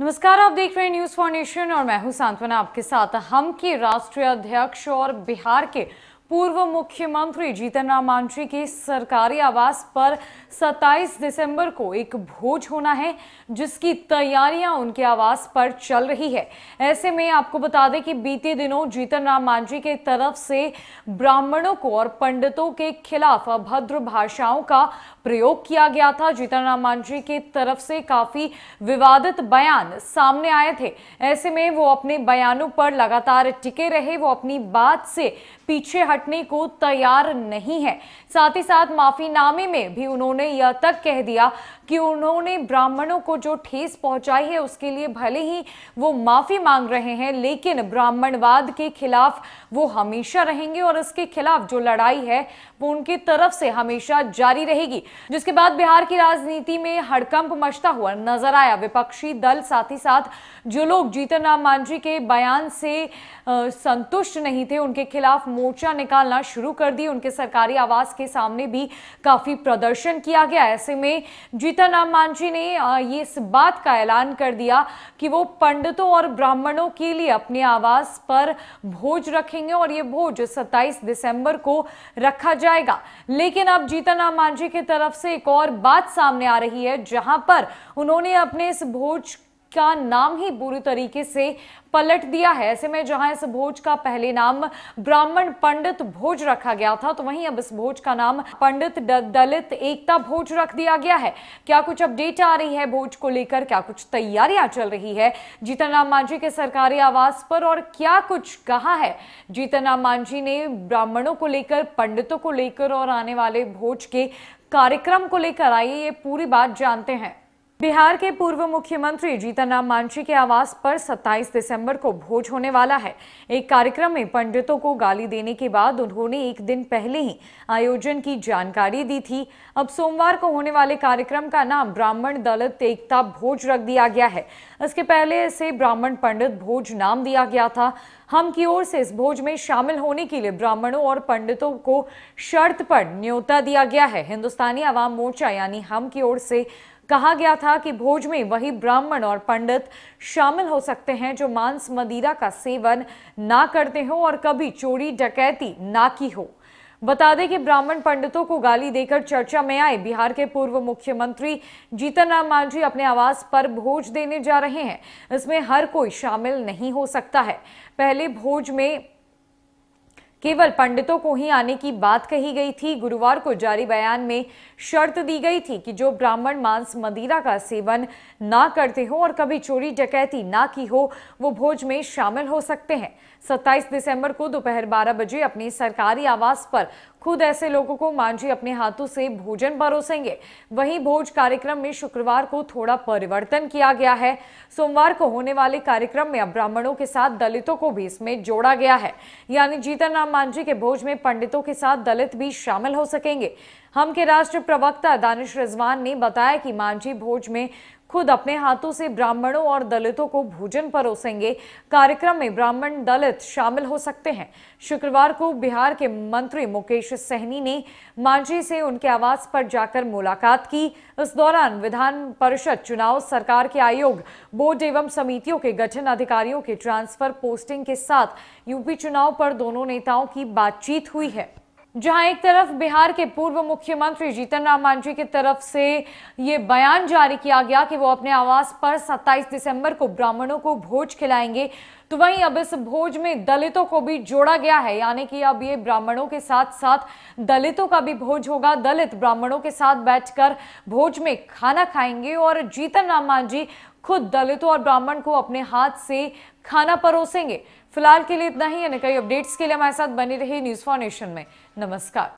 नमस्कार आप देख रहे हैं न्यूज फॉर नेशन और मैं हूं सांत्वना आपके साथ हम के राष्ट्रीय अध्यक्ष और बिहार के पूर्व मुख्यमंत्री जीतन राम मांझी के सरकारी आवास पर 27 दिसंबर को एक भोज होना है जिसकी तैयारियां उनके आवास पर चल रही है ऐसे में आपको बता दें कि बीते दिनों जीतन राम मांझी के तरफ से ब्राह्मणों को और पंडितों के खिलाफ अभद्र भाषाओं का प्रयोग किया गया था जीतन राम मांझी के तरफ से काफी विवादित बयान सामने आए थे ऐसे में वो अपने बयानों पर लगातार टिके रहे वो अपनी बात से पीछे हटने को तैयार नहीं है साथ ही साथ माफीनामे में भी उन्होंने यह तक कह दिया कि उन्होंने ब्राह्मणों को जो ठेस पहुंचाई है उसके लिए भले ही वो माफी मांग रहे हैं लेकिन ब्राह्मणवाद के खिलाफ वो हमेशा रहेंगे और इसके खिलाफ जो लड़ाई है वो उनकी तरफ से हमेशा जारी रहेगी जिसके बाद बिहार की राजनीति में हड़कंप मचता हुआ नजर आया विपक्षी दल साथ ही साथ जो लोग जीतन राम मांझी के बयान से संतुष्ट नहीं थे उनके खिलाफ मोर्चा निकालना शुरू कर दी उनके सरकारी आवास के सामने भी काफ़ी प्रदर्शन किया गया ऐसे में जीतनराम मांझी ने ये इस बात का ऐलान कर दिया कि वो पंडितों और ब्राह्मणों के लिए अपने आवास पर भोज रखेंगे और ये भोज 27 दिसंबर को रखा जाएगा लेकिन अब राम मांझी की तरफ से एक और बात सामने आ रही है जहां पर उन्होंने अपने इस भोज का नाम ही बुरी तरीके से पलट दिया है ऐसे में जहां इस भोज का पहले नाम ब्राह्मण पंडित भोज रखा गया था तो वहीं अब इस भोज का नाम पंडित दलित एकता भोज रख दिया गया है क्या कुछ अपडेट आ रही है भोज को लेकर क्या कुछ तैयारियां चल रही है जीतन राम मांझी के सरकारी आवास पर और क्या कुछ कहा है जीतन राम मांझी ने ब्राह्मणों को लेकर पंडितों को लेकर और आने वाले भोज के कार्यक्रम को लेकर आइए ये पूरी बात जानते हैं बिहार के पूर्व मुख्यमंत्री जीतन राम मांझी के आवास पर 27 दिसंबर को भोज होने वाला है एक कार्यक्रम में पंडितों को गाली देने के बाद उन्होंने एक दिन पहले ही आयोजन की जानकारी दी थी अब सोमवार को होने वाले कार्यक्रम का नाम ब्राह्मण दलित एकता भोज रख दिया गया है इसके पहले इसे ब्राह्मण पंडित भोज नाम दिया गया था हम की ओर से इस भोज में शामिल होने के लिए ब्राह्मणों और पंडितों को शर्त पर न्योता दिया गया है हिंदुस्तानी आवाम मोर्चा यानी हम की ओर से कहा गया था कि भोज में वही ब्राह्मण और पंडित शामिल हो सकते हैं जो मांस मदिरा का सेवन ना करते हो और कभी चोरी डकैती ना की हो बता दें कि ब्राह्मण पंडितों को गाली देकर चर्चा में आए बिहार के पूर्व मुख्यमंत्री जीतन राम मांझी अपने आवास पर भोज देने जा रहे हैं इसमें हर कोई शामिल नहीं हो सकता है पहले भोज में केवल पंडितों को ही आने की बात कही गई थी गुरुवार को जारी बयान में शर्त दी गई थी कि जो ब्राह्मण मांस मदिरा का सेवन ना करते हो और कभी चोरी डकैती ना की हो वो भोज में शामिल हो सकते हैं 27 दिसंबर को दोपहर 12 बजे अपने सरकारी आवास पर खुद ऐसे लोगों को मांझी अपने हाथों से भोजन परोसेंगे वहीं भोज कार्यक्रम में शुक्रवार को थोड़ा परिवर्तन किया गया है सोमवार को होने वाले कार्यक्रम में अब ब्राह्मणों के साथ दलितों को भी इसमें जोड़ा गया है यानी जीतन राम मांझी के भोज में पंडितों के साथ दलित भी शामिल हो सकेंगे हम के राष्ट्र प्रवक्ता दानिश रिजवान ने बताया कि मांझी भोज में खुद अपने हाथों से ब्राह्मणों और दलितों को भोजन परोसेंगे कार्यक्रम में ब्राह्मण दलित शामिल हो सकते हैं शुक्रवार को बिहार के मंत्री मुकेश सहनी ने मांझी से उनके आवास पर जाकर मुलाकात की इस दौरान विधान परिषद चुनाव सरकार के आयोग बोर्ड एवं समितियों के गठन अधिकारियों के ट्रांसफर पोस्टिंग के साथ यूपी चुनाव पर दोनों नेताओं की बातचीत हुई है जहां एक तरफ बिहार के पूर्व मुख्यमंत्री जीतन राम मांझी की तरफ से ये बयान जारी किया गया कि वो अपने आवास पर 27 दिसंबर को ब्राह्मणों को भोज खिलाएंगे तो वहीं अब इस भोज में दलितों को भी जोड़ा गया है यानी कि अब ये ब्राह्मणों के साथ साथ दलितों का भी भोज होगा दलित ब्राह्मणों के साथ बैठकर भोज में खाना खाएंगे और जीतन राम मांझी खुद दलितों और ब्राह्मण को अपने हाथ से खाना परोसेंगे फिलहाल के लिए इतना ही यानी कई अपडेट्स के लिए हमारे साथ बनी रही न्यूज फॉर नेशन में नमस्कार